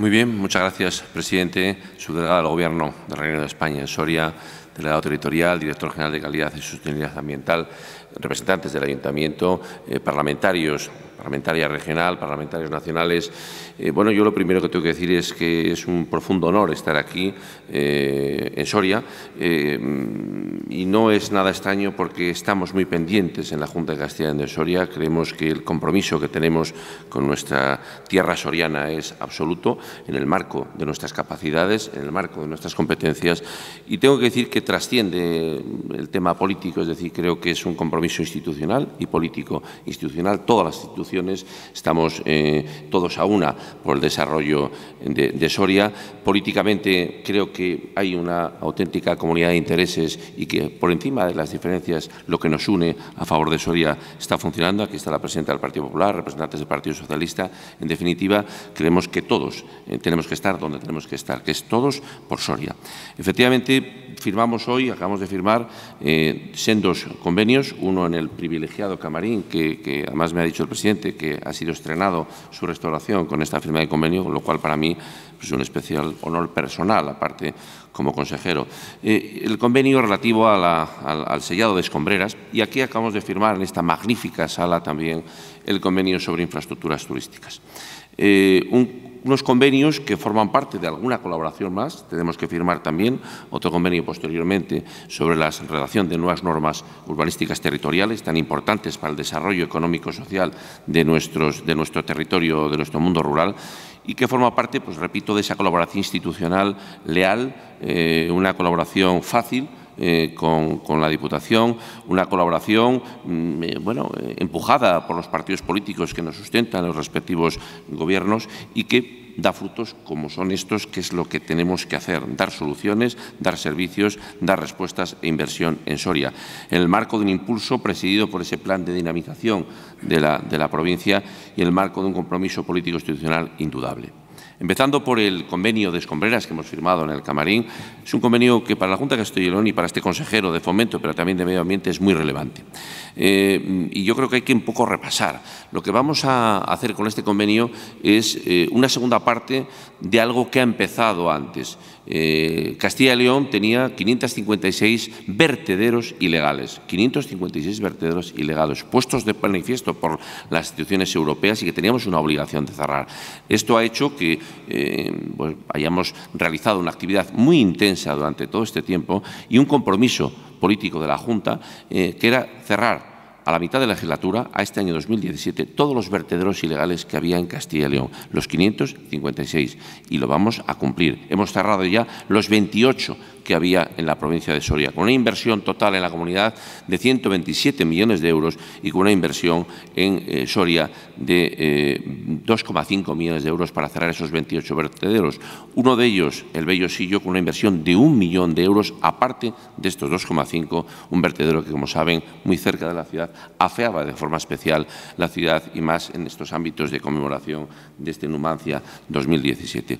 Muy bien, muchas gracias, presidente. Subdelegado del Gobierno del Reino de España en Soria, territorial, director general de calidad y sostenibilidad ambiental, representantes del ayuntamiento, eh, parlamentarios, parlamentaria regional, parlamentarios nacionales. Eh, bueno, yo lo primero que tengo que decir es que es un profundo honor estar aquí eh, en Soria y no es nada extraño porque estamos muy pendientes en la Junta de Castilla de Soria. Creemos que el compromiso que tenemos con nuestra tierra soriana es absoluto en el marco de nuestras capacidades, en el marco de nuestras competencias y tengo que decir que trasciende el tema político, es decir, creo que es un compromiso institucional y político. Institucional, todas las instituciones estamos eh, todos a una por el desarrollo de, Soria. Políticamente creo que hay una auténtica comunidad de intereses y que por encima de las diferencias lo que nos une a favor de Soria está funcionando. Aquí está la presidenta del Partido Popular, representantes del Partido Socialista. En definitiva, creemos que todos eh, tenemos que estar donde tenemos que estar, que es todos por Soria. Efectivamente, firmamos hoy, acabamos de firmar, eh, sendos convenios, uno en el privilegiado camarín, que, además me ha dicho el presidente que ha sido estrenado su restauración con esta firma de convenio, lo cual para mí es pues, un especial honor personal, aparte como consejero. Eh, el convenio relativo al, sellado de escombreras y aquí acabamos de firmar en esta magnífica sala también el convenio sobre infraestructuras turísticas. Eh, unos convenios que forman parte de alguna colaboración más. Tenemos que firmar también otro convenio posteriormente sobre la redacción de nuevas normas urbanísticas territoriales tan importantes para el desarrollo económico y social de, de nuestro territorio, de nuestro mundo rural y que forma parte, pues repito, de esa colaboración institucional leal, eh, una colaboración fácil eh, con, la Diputación, una colaboración mm, eh, bueno, eh, empujada por los partidos políticos que nos sustentan, los respectivos gobiernos, y que da frutos como son estos, que es lo que tenemos que hacer, dar soluciones, dar servicios, dar respuestas e inversión en Soria. En el marco de un impulso presidido por ese plan de dinamización de la, de la provincia y en el marco de un compromiso político-institucional indudable. Empezando por el convenio de escombreras que hemos firmado en el Camarín, es un convenio que para la Junta de Castilla y y para este consejero de fomento, pero también de medio ambiente, es muy relevante. Eh, y yo creo que hay que un poco repasar. Lo que vamos a hacer con este convenio es eh, una segunda parte de algo que ha empezado antes eh, Castilla y León tenía 556 vertederos ilegales, 556 vertederos ilegales, puestos de manifiesto por las instituciones europeas y que teníamos una obligación de cerrar. Esto ha hecho que eh, pues, hayamos realizado una actividad muy intensa durante todo este tiempo y un compromiso político de la Junta eh, que era cerrar a la mitad de la legislatura, a este año 2017, todos los vertederos ilegales que había en Castilla y León, los 556, y lo vamos a cumplir. Hemos cerrado ya los 28 que había en la provincia de Soria, con una inversión total en la comunidad de 127 millones de euros y con una inversión en eh, Soria de 2,5 eh, millones de euros para cerrar esos 28 vertederos. Uno de ellos, el Bellosillo, con una inversión de un millón de euros, aparte de estos 2,5, un vertedero que, como saben, muy cerca de la ciudad afeaba de forma especial la ciudad y más en estos ámbitos de conmemoración de este Numancia 2017.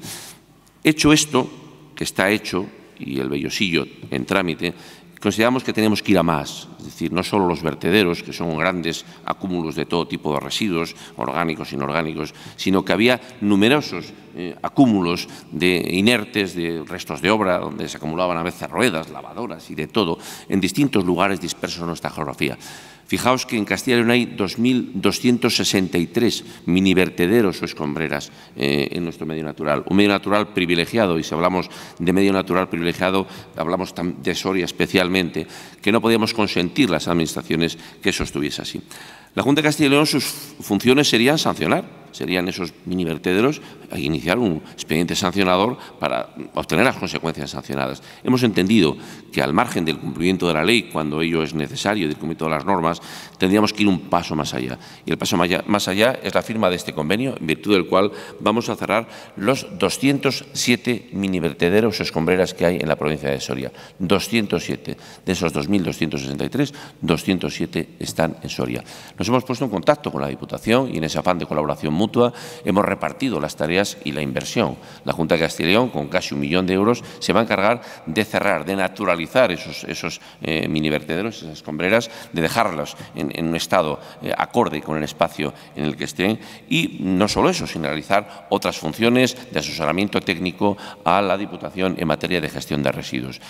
Hecho esto, que está hecho, y el bellosillo en trámite, consideramos que tenemos que ir a más, es decir, no solo los vertederos, que son grandes acúmulos de todo tipo de residuos, orgánicos, inorgánicos, sino que había numerosos eh, acúmulos de inertes, de restos de obra, donde se acumulaban a veces ruedas, lavadoras y de todo, en distintos lugares dispersos en nuestra geografía. Fijaos que en Castilla y León hay 2.263 mini vertederos o escombreras eh, en nuestro medio natural. Un medio natural privilegiado, y si hablamos de medio natural privilegiado, hablamos de Soria especialmente, que no podíamos consentir las administraciones que eso estuviese así. La Junta de Castilla y León sus funciones serían sancionar, serían esos mini vertederos, hay iniciar un expediente sancionador para obtener las consecuencias sancionadas. Hemos entendido que al margen del cumplimiento de la ley, cuando ello es necesario, del cumplimiento de las normas, tendríamos que ir un paso más allá. Y el paso más allá es la firma de este convenio, en virtud del cual vamos a cerrar los 207 mini vertederos escombreras que hay en la provincia de Soria. 207. De esos 2.263, 207 están en Soria. Nos hemos puesto en contacto con la Diputación y en ese afán de colaboración mutua, hemos repartido las tareas y la inversión. La Junta de Castilla con casi un millón de euros, se va a encargar de cerrar, de naturalizar esos, esos eh, mini vertederos, esas escombreras, de dejarlas en, un estado eh, acorde con el espacio en el que estén. Y no solo eso, sino realizar otras funciones de asesoramiento técnico a la Diputación en materia de gestión de residuos.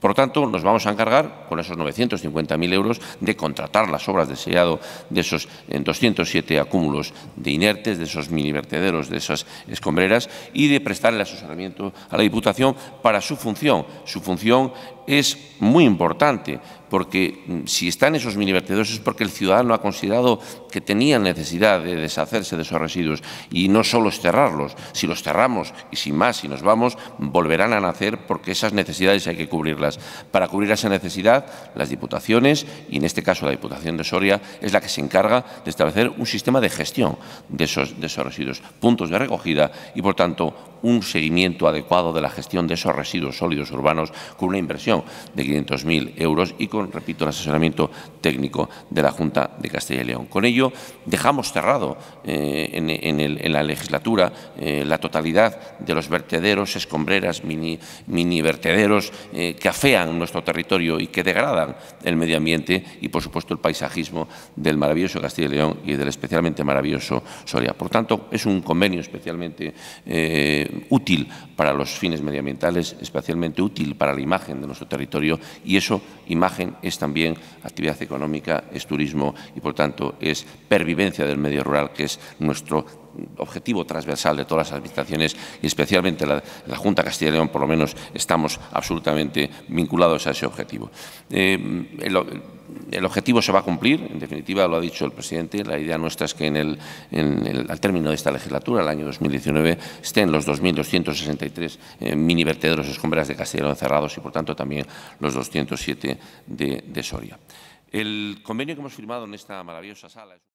Por lo tanto, nos vamos a encargar, con esos 950.000 euros, de contratar las obras de sellado de esos 207 acúmulos de inertes, de esos mini vertederos, de esas escombreras y de prestar el asesoramiento a la Diputación para su función. Su función es muy importante porque mm, si están esos vertederos es porque el ciudadano ha considerado que tenía necesidad de deshacerse de esos residuos y no solo esterrarlos. cerrarlos, si los cerramos y sin más, si nos vamos, volverán a nacer porque esas necesidades hay que cubrirlas. Para cubrir esa necesidad, las diputaciones, y en este caso la Diputación de Soria, es la que se encarga de establecer un sistema de gestión de esos, de esos residuos, puntos de recogida y, por tanto, un seguimiento adecuado de la gestión de esos residuos sólidos urbanos con una inversión de 500.000 euros y con, repito, el asesoramiento técnico de la Junta de Castilla y León. Con ello, dejamos cerrado eh, en, la legislatura eh, la totalidad de los vertederos, escombreras, mini, vertederos eh, que afean nuestro territorio y que degradan el medio ambiente y, por supuesto, el paisajismo del maravilloso Castilla y León y del especialmente maravilloso Soria. Por tanto, es un convenio especialmente útil para los fines medioambientales, especialmente útil para la imagen de nuestro territorio y eso, imagen, es también actividad económica, es turismo y, por tanto, es pervivencia del medio rural, que es nuestro objetivo transversal de todas las administraciones y especialmente la, Junta Castilla y León, por lo menos estamos absolutamente vinculados a ese objetivo. Eh, el objetivo se va a cumplir, en definitiva lo ha dicho el presidente, la idea nuestra es que al término de esta legislatura, el año 2019, estén los 2.263 eh, mini vertederos escombreras de Castellón cerrados y por tanto también los 207 de, de Soria. El convenio que hemos firmado en esta maravillosa sala…